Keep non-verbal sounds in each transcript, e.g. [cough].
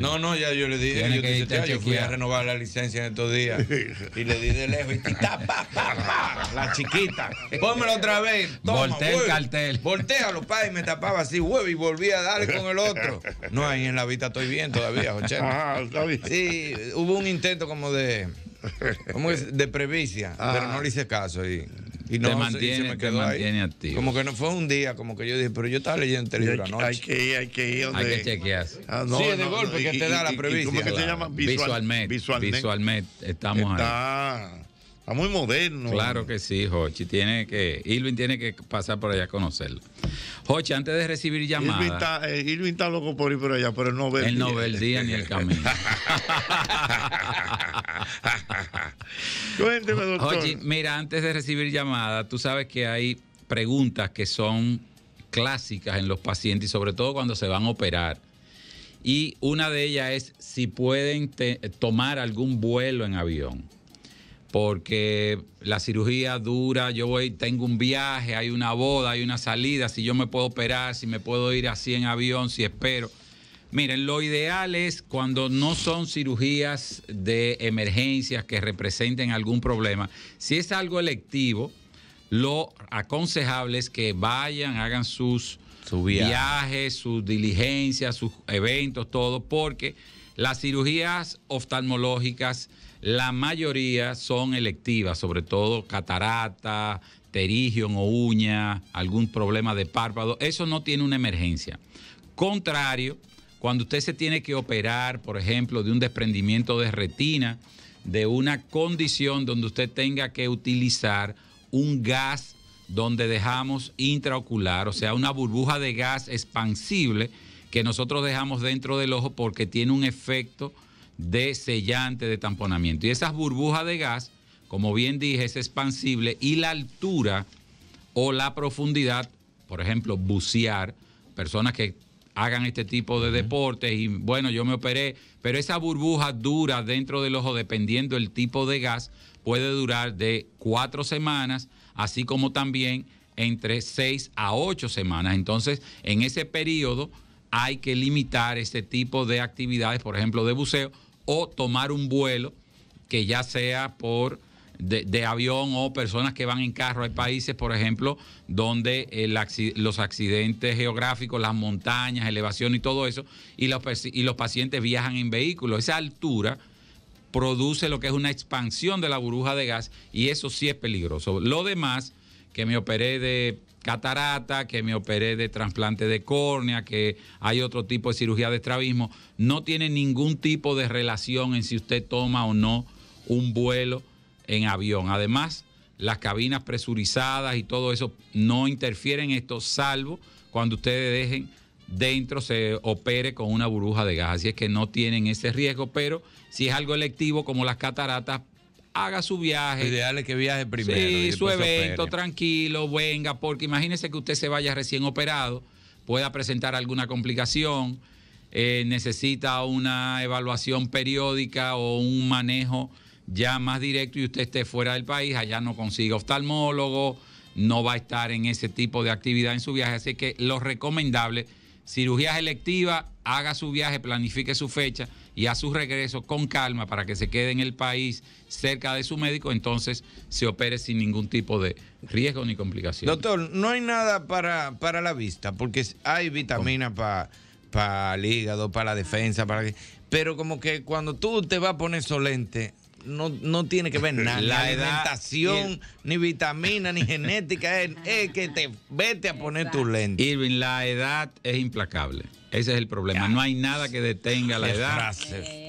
No, no, ya yo le dije, yo, yo, fui a renovar la licencia en estos días [laughs] y le di de lejos, y la chiquita, pónmelo otra vez. Toma, Voltea el cartel. los pa, y me tapaba así, huevo, y volví a darle con el otro. No, ahí en la vista estoy bien todavía, [laughs] Ah, está bien. Sí, hubo un intento como de... es? de previcia, pero no le hice caso. Y y no, te mantiene, se me quedó te mantiene activo. Como que no fue un día, como que yo dije, pero yo estaba leyendo este libro anoche. Hay que ir, hay que ir. Hay que chequearse. Ah, no, es de golpe que te da la previsión. ¿Cómo que se llama? Visualmente. Visualmente. Estamos Estamos Está... Está muy moderno. Claro que sí, Jochi. Tiene que, Irwin tiene que pasar por allá a conocerlo. Jochi, antes de recibir llamada eh, Irwin está, loco por ir por allá, pero no ve el Él no ve el día ni el camino. [laughs] Cuénteme, doctor. Jochi, mira, antes de recibir llamada tú sabes que hay preguntas que son clásicas en los pacientes y sobre todo cuando se van a operar. Y una de ellas es si pueden tomar algún vuelo en avión porque la cirugía dura, yo voy, tengo un viaje, hay una boda, hay una salida, si yo me puedo operar, si me puedo ir así en avión, si espero. Miren, lo ideal es cuando no son cirugías de emergencias que representen algún problema. Si es algo electivo, lo aconsejable es que vayan, hagan sus viajes, sus diligencias, sus eventos, todo, porque las cirugías oftalmológicas la mayoría son electivas, sobre todo catarata, terigion o uña, algún problema de párpado. Eso no tiene una emergencia. Contrario, cuando usted se tiene que operar, por ejemplo, de un desprendimiento de retina, de una condición donde usted tenga que utilizar un gas donde dejamos intraocular, o sea, una burbuja de gas expansible que nosotros dejamos dentro del ojo porque tiene un efecto de sellante de tamponamiento. Y esas burbujas de gas, como bien dije, es expansible y la altura o la profundidad, por ejemplo, bucear, personas que hagan este tipo de deportes y bueno, yo me operé, pero esa burbuja dura dentro del ojo, dependiendo el tipo de gas, puede durar de cuatro semanas, así como también entre seis a ocho semanas. Entonces, en ese periodo hay que limitar este tipo de actividades, por ejemplo, de buceo, o tomar un vuelo que ya sea por de, avión o personas que van en carro. Hay países, por ejemplo, donde los accidentes geográficos, las montañas, elevación y todo eso, y los, y los pacientes viajan en vehículo. Esa altura produce lo que es una expansión de la burbuja de gas y eso sí es peligroso. Lo demás, que me operé de catarata, que me operé de trasplante de córnea, que hay otro tipo de cirugía de estrabismo, no tiene ningún tipo de relación en si usted toma o no un vuelo en avión. Además, las cabinas presurizadas y todo eso no interfieren en esto, salvo cuando ustedes dejen dentro se opere con una burbuja de gas. Así es que no tienen ese riesgo, pero si es algo electivo como las cataratas, haga su viaje. ideal es que viaje primero. Sí, su evento, tranquilo, venga, porque imagínese que usted se vaya recién operado, pueda presentar alguna complicación, eh, necesita una evaluación periódica o un manejo ya más directo y usted esté fuera del país, allá no consiga oftalmólogo, no va a estar en ese tipo de actividad en su viaje. Así que lo recomendable cirugía selectiva haga su viaje, planifique su fecha y a su regreso con calma para que se quede en el país cerca de su médico, entonces se opere sin ningún tipo de riesgo ni complicación. Doctor, no hay nada para, para la vista, porque hay vitaminas para el hígado, para la defensa, para... pero como que cuando tú te vas a poner solente, no, no tiene que ver [laughs] nada. La alimentación, ni vitamina, ni genética. Es, que te vete a poner tu lente Irving, la edad es implacable. Ese es el problema. No hay nada que detenga la edad.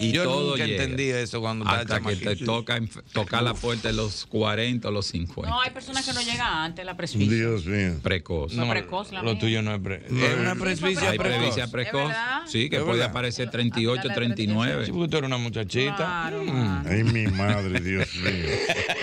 Y Yo todo nunca entendí eso cuando Hasta que te toca tocar la puerta de los 40 o los 50. No, hay personas que no llegan antes la presbicia. Dios mío. Precoz. No, no precoz la Lo tuyo no es precoz. Eh, es una precoz. Hay presbicia precoz. Ah. Sí, que puede aparecer 38, 39. Sí, porque tú eres una muchachita. Claro, mm. Ay, mi madre, Dios [laughs] mío.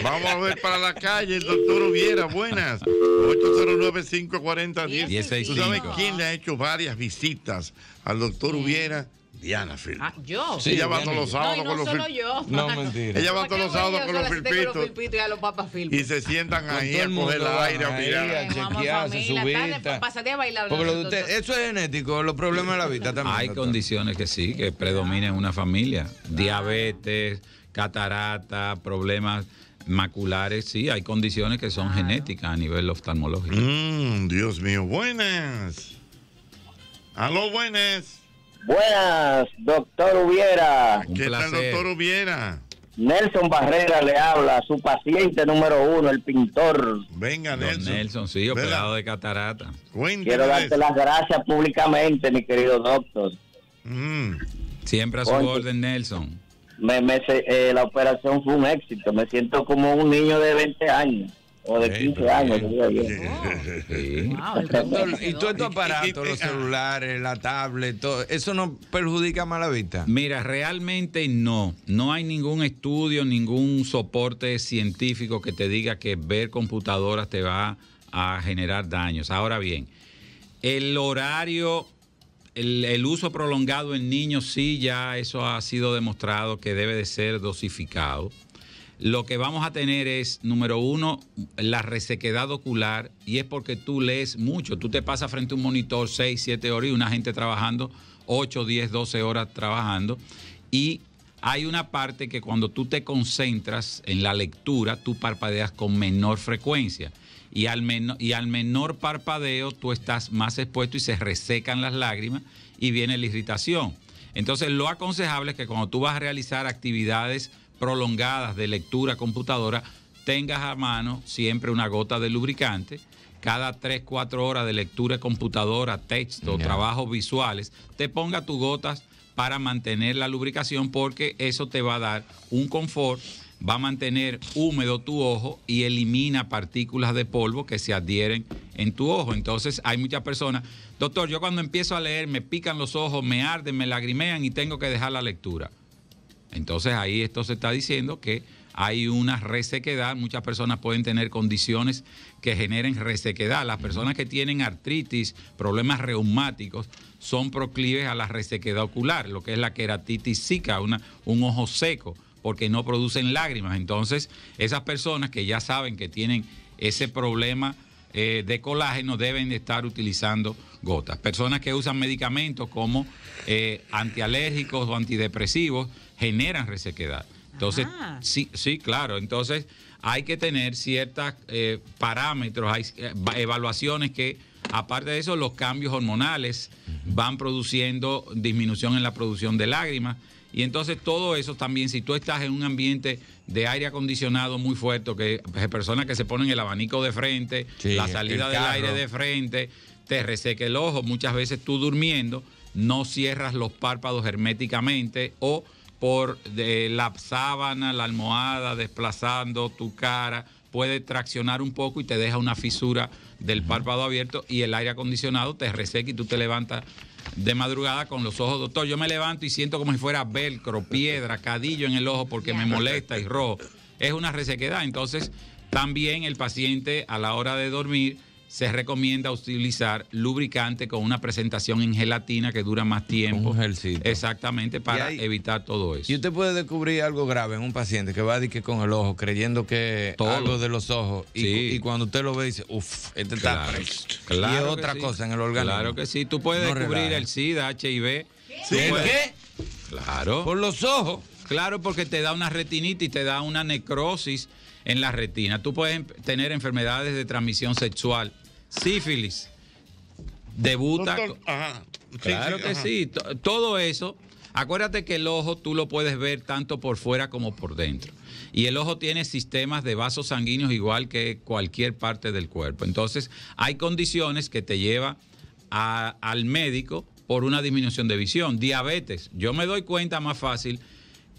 Vamos a ver para la calle, el doctor Ubiera, Buenas. 809-540-10. ¿Tú sabes quién le ha hecho varias visitas al doctor Ubiera? Diana Phil. Ah, yo. Sí, ella va todos los sábados con los solo yo. No, mentira. Ella va todos los sábados con los filpitos. Y, a los papas y se sientan ahí a coger el aire, a mirar. A chequearse, pues, a bailar. Porque lo de eso es genético, los problemas de la vista también. Hay condiciones que sí, que predominan en una familia. Diabetes, catarata, problemas maculares, sí, hay condiciones que son genéticas a nivel oftalmológico. Mm, Dios mío, buenas. Aló, buenas. Buenas, doctor Hubiera. ¿Qué tal, doctor Hubiera? Nelson Barrera le habla, su paciente número uno, el pintor. Venga, Nelson. Nelson, sí, operado de catarata. Quiero darte las gracias públicamente, mi querido doctor. Mm. Siempre a su orden, Nelson. Me, me, eh, la operación fue un éxito. Me siento como un niño de 20 años o de 15 años, oh, [laughs] y todo estos aparatos, los celulares, la tablet, todo, ¿eso no perjudica más la vista? Mira, realmente no. No hay ningún estudio, ningún soporte científico que te diga que ver computadoras te va a generar daños. Ahora bien, el horario el, uso prolongado en niños sí, ya eso ha sido demostrado que debe de ser dosificado lo que vamos a tener es, número uno, la resequedad ocular, y es porque tú lees mucho. Tú te pasas frente a un monitor 6, 7 horas y una gente trabajando 8, 10, 12 horas trabajando. Y hay una parte que cuando tú te concentras en la lectura, tú parpadeas con menor frecuencia. Y al, y al menor parpadeo, tú estás más expuesto y se resecan las lágrimas y viene la irritación. Entonces, lo aconsejable es que cuando tú vas a realizar actividades prolongadas de lectura computadora, tengas a mano siempre una gota de lubricante. Cada 3, 4 horas de lectura computadora, texto, trabajos visuales, te ponga tus gotas para mantener la lubricación porque eso te va a dar un confort, va a mantener húmedo tu ojo y elimina partículas de polvo que se adhieren en tu ojo. Entonces hay muchas personas, doctor, yo cuando empiezo a leer me pican los ojos, me arden, me lagrimean y tengo que dejar la lectura. Entonces ahí esto se está diciendo que hay una resequedad, muchas personas pueden tener condiciones que generen resequedad. Las personas que tienen artritis, problemas reumáticos, son proclives a la resequedad ocular, lo que es la queratitis zika, un ojo seco, porque no producen lágrimas. Entonces, esas personas que ya saben que tienen ese problema eh, de colágeno deben estar utilizando gotas. Personas que usan medicamentos como eh, antialérgicos o antidepresivos generan resequedad. Entonces, sí, sí, claro. Entonces, hay que tener ciertos eh, parámetros, hay evaluaciones que, aparte de eso, los cambios hormonales, van produciendo disminución en la producción de lágrimas. Y entonces todo eso también, si tú estás en un ambiente de aire acondicionado muy fuerte, que hay personas que se ponen el abanico de frente, la salida del aire de frente, te reseca el ojo, muchas veces tú durmiendo no cierras los párpados herméticamente o por de eh, la sábana, la almohada, desplazando tu cara puede traccionar un poco y te deja una fisura del párpado abierto y el aire acondicionado te reseca y tú te levantas de madrugada con los ojos, doctor, yo me levanto y siento como si fuera velcro, piedra, cadillo en el ojo porque me molesta y rojo. Es una resequedad. Entonces, también el paciente a la hora de dormir se recomienda utilizar lubricante con una presentación en gelatina que dura más tiempo. Un Exactamente, para evitar todo eso. Y usted puede descubrir algo grave en un paciente que va a que con el ojo, creyendo que todo. algo de los ojos. Y, cuando usted lo ve, dice, uff, este claro, está Claro y otra cosa en el organismo. Claro que sí. Tú puedes descubrir el SIDA, HIV. ¿Sí? qué? Claro. Por los ojos. Claro, porque te da una retinitis, te da una necrosis en la retina. Tú puedes em, tener enfermedades de transmisión sexual, sífilis, debuta. Sí, claro que sí, todo eso. Acuérdate que el ojo tú lo puedes ver tanto por fuera como por dentro. Y el ojo tiene sistemas de vasos sanguíneos igual que cualquier parte del cuerpo. Entonces, hay condiciones que te lleva al médico por una disminución de visión. Diabetes. Yo me doy cuenta más fácil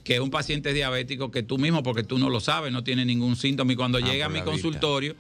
que es un paciente diabético que tú mismo, porque tú no lo sabes, no tiene ningún síntoma. Y cuando ah, llega a mi consultorio,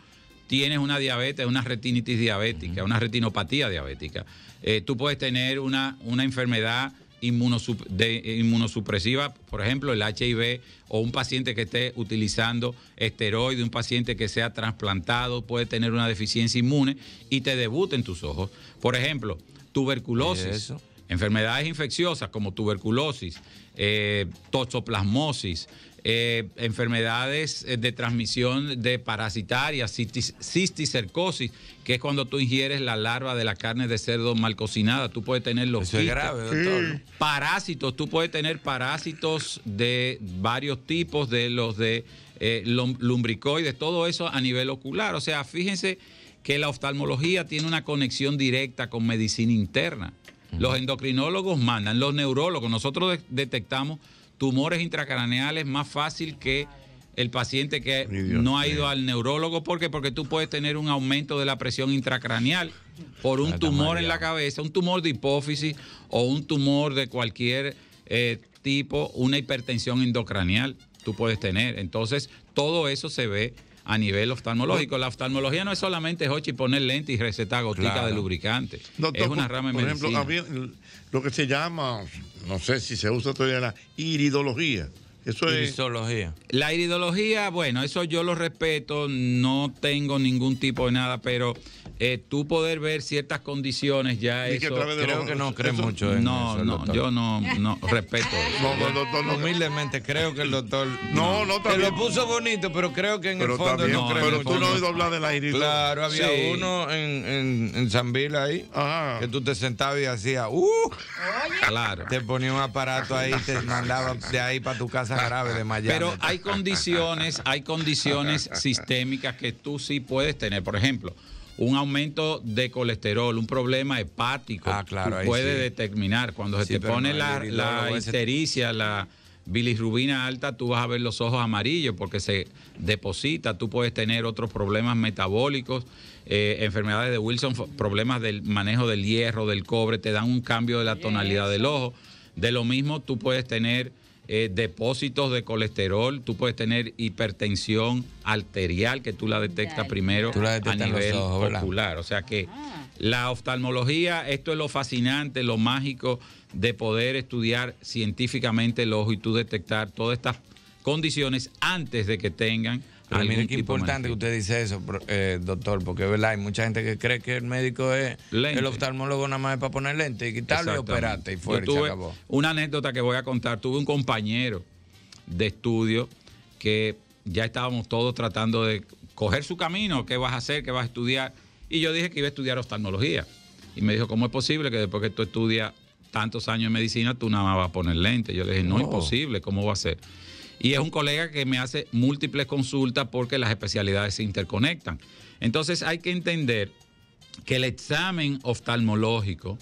tienes una diabetes, una retinitis diabética, una retinopatía diabética. Eh, tú puedes tener una, una enfermedad eh, inmunosupresiva, por ejemplo, el HIV, o un paciente que esté utilizando esteroide, un paciente que sea trasplantado, puede tener una deficiencia inmune y te debuta en tus ojos. Por ejemplo, tuberculosis enfermedades infecciosas como tuberculosis, eh, toxoplasmosis, eh, enfermedades eh, de transmisión de parasitarias, cisticercosis, que es cuando tú ingieres la larva de la carne de cerdo mal cocinada. Tú puedes tener los Parásitos, tú puedes tener parásitos de varios tipos, de los de lumbricoides, todo eso a nivel ocular. O sea, fíjense que la oftalmología tiene una conexión directa con medicina interna. Los endocrinólogos mandan, los neurólogos, nosotros detectamos tumores intracraneales más fácil que el paciente que no ha ido al neurólogo. ¿Por qué? Porque tú puedes tener un aumento de la presión intracraneal por un tumor en la cabeza, un tumor de hipófisis o un tumor de cualquier eh, tipo, una hipertensión endocranial. tú puedes tener. Entonces, todo eso se ve a nivel oftalmológico. La oftalmología no es solamente y poner lentes y recetar gotica de lubricante. es una rama Por ejemplo, lo que se llama, no sé si se usa todavía la iridología. Eso es. La iridología, bueno, eso yo lo respeto, no tengo ningún tipo de nada, pero eh, tú poder ver ciertas condiciones ya es. creo que no cree mucho en eso. No, no, yo no, no [laughs] respeto. Humildemente creo que el doctor. No, no, Te lo puso bonito, pero creo que en el fondo no Pero tú no has hablar de la iridología. Claro, había uno en, en, San Vila ahí que tú te sentabas y hacías, ¡uh! Claro. Te ponía un aparato ahí, te mandaba de ahí para tu casa de Pero hay condiciones, hay condiciones [laughs] sistémicas que tú sí puedes tener. Por ejemplo, un aumento de colesterol, un problema hepático, ah, Puede determinar. Cuando se te pone la, la histericia, la bilirrubina alta, tú vas a ver los ojos amarillos porque se deposita, tú puedes tener otros problemas metabólicos, eh, enfermedades de Wilson, problemas del manejo del hierro, del cobre, te dan un cambio de la tonalidad del ojo. De lo mismo, tú puedes tener eh, depósitos de colesterol, tú puedes tener hipertensión arterial, que tú la detectas primero a nivel ocular. O sea que la oftalmología, esto es lo fascinante, lo mágico de poder estudiar científicamente el ojo y tú detectar todas estas condiciones antes de que tengan también es importante que usted dice eso, eh, doctor, porque es verdad, hay mucha gente que cree que el médico es el oftalmólogo nada más es para poner lente y quitarle y operarte y fuera, se acabó. Una anécdota que voy a contar, tuve un compañero de estudio que ya estábamos todos tratando de coger su camino, qué vas a hacer, qué vas a estudiar, y yo dije que iba a estudiar oftalmología. Y me dijo, ¿cómo es posible que después que tú estudias tantos años en medicina, tú nada más vas a poner lente? Yo le dije, no, es oh. posible, ¿cómo va a ser? y es un colega que me hace múltiples consultas porque las especialidades se interconectan. Entonces hay que entender que el examen oftalmológico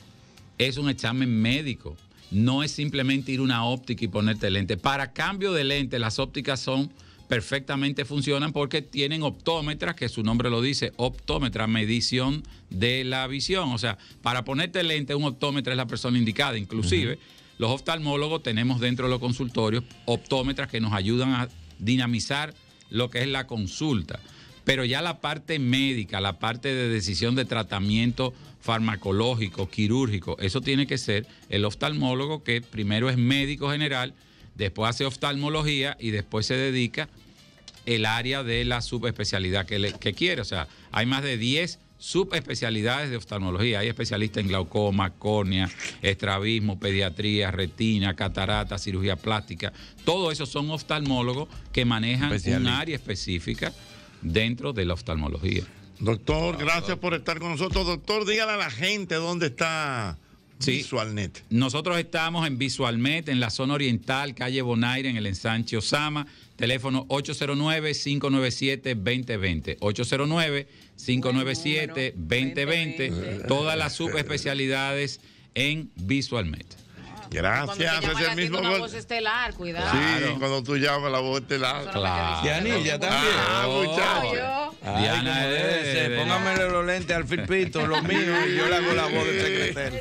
es un examen médico, no es simplemente ir a una óptica y ponerte lente. Para cambio de lente, las ópticas son perfectamente funcionan porque tienen optómetras, que su nombre lo dice, optómetra, medición de la visión. O sea, para ponerte lente, un optómetra es la persona indicada, inclusive. Los oftalmólogos tenemos dentro de los consultorios optómetras que nos ayudan a dinamizar lo que es la consulta. Pero ya la parte médica, la parte de decisión de tratamiento farmacológico, quirúrgico, eso tiene que ser el oftalmólogo que primero es médico general, después hace oftalmología y después se dedica el área de la subespecialidad que, que quiere. O sea, hay más de 10 subespecialidades de oftalmología. Hay especialistas en glaucoma, córnea, estrabismo, pediatría, retina, catarata, cirugía plástica. todo eso son oftalmólogos que manejan un área específica dentro de la oftalmología. Doctor, gracias por estar con nosotros. Doctor, dígale a la gente dónde está Visualnet. Nosotros estamos en Visualnet, en la zona oriental, calle Bonaire, en el ensanche Osama. Teléfono 809-597-2020. 809-597-2020. Todas las subespecialidades en Visualnet Gracias, es el mismo una voz estelar, cuidado. Sí, cuando tú llamas la voz estelar. Claro. Ah, Diana también. Ah, muchacho. Diana, póngamele los lentes al Filpito, los míos, y yo le hago la voz de secretario.